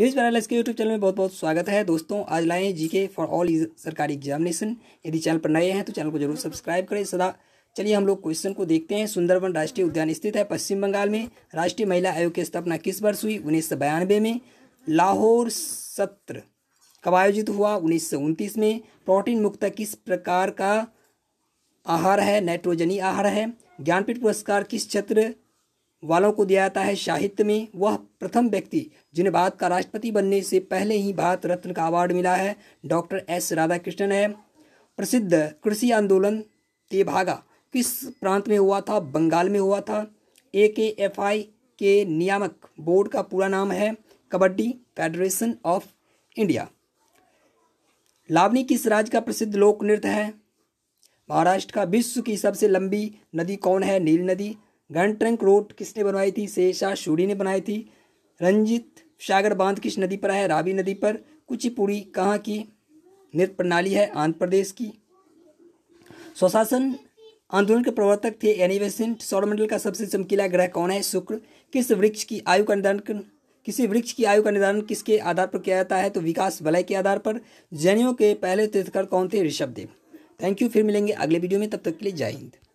news paralyse के YouTube channel में बहुत बहुत स्वागत है दोस्तों आज लाए हैं जीके फॉर ऑल सरकारी एग्जामिनेशन यदि चैनल पर नए हैं तो चैनल को जरूर सब्सक्राइब करें सदा चलिए हम लोग क्वेश्चन को देखते हैं सुंदरबन राष्ट्रीय उद्यान स्थित है पश्चिम बंगाल में राष्ट्रीय महिला आयोग की स्थापना किस वर्ष हुई उन्नीस में लाहौर सत्र कब आयोजित हुआ उन्नीस में प्रोटीन मुक्त किस प्रकार का आहार है नाइट्रोजनी आहार है ज्ञानपीठ पुरस्कार किस क्षेत्र वालों को दिया जाता है साहित्य में वह प्रथम व्यक्ति जिन्हें भारत का राष्ट्रपति बनने से पहले ही भारत रत्न का अवार्ड मिला है डॉक्टर एस राधाकृष्णन है प्रसिद्ध कृषि आंदोलन तेभागा किस प्रांत में हुआ था बंगाल में हुआ था ए के एफ आई के नियामक बोर्ड का पूरा नाम है kabaddi federation of India Lavani किस राज्य का प्रसिद्ध लोक नृत्य है महाराष्ट्र का विश्व की सबसे लंबी नदी कौन है नील नदी गन ट्रंक रोड किसने बनवाई थी शेरशाह शूरी ने बनाई थी रंजित सागर बांध किस नदी पर है रावी नदी पर कुचिपुड़ी कहाँ की नृत्य प्रणाली है आंध्र प्रदेश की स्वशासन आंदोलन के प्रवर्तक थे एनिवेसेंट सौरमंडल का सबसे चमकीला ग्रह कौन है शुक्र किस वृक्ष की आयु का निर्धारण किसी वृक्ष की आयु का निर्धारण किसके आधार पर किया जाता है तो विकास वलय के आधार पर जैनियों के पहले तीर्थकर कौन थे ऋषभदेव थैंक यू फिर मिलेंगे अगले वीडियो में तब तक के लिए जय हिंद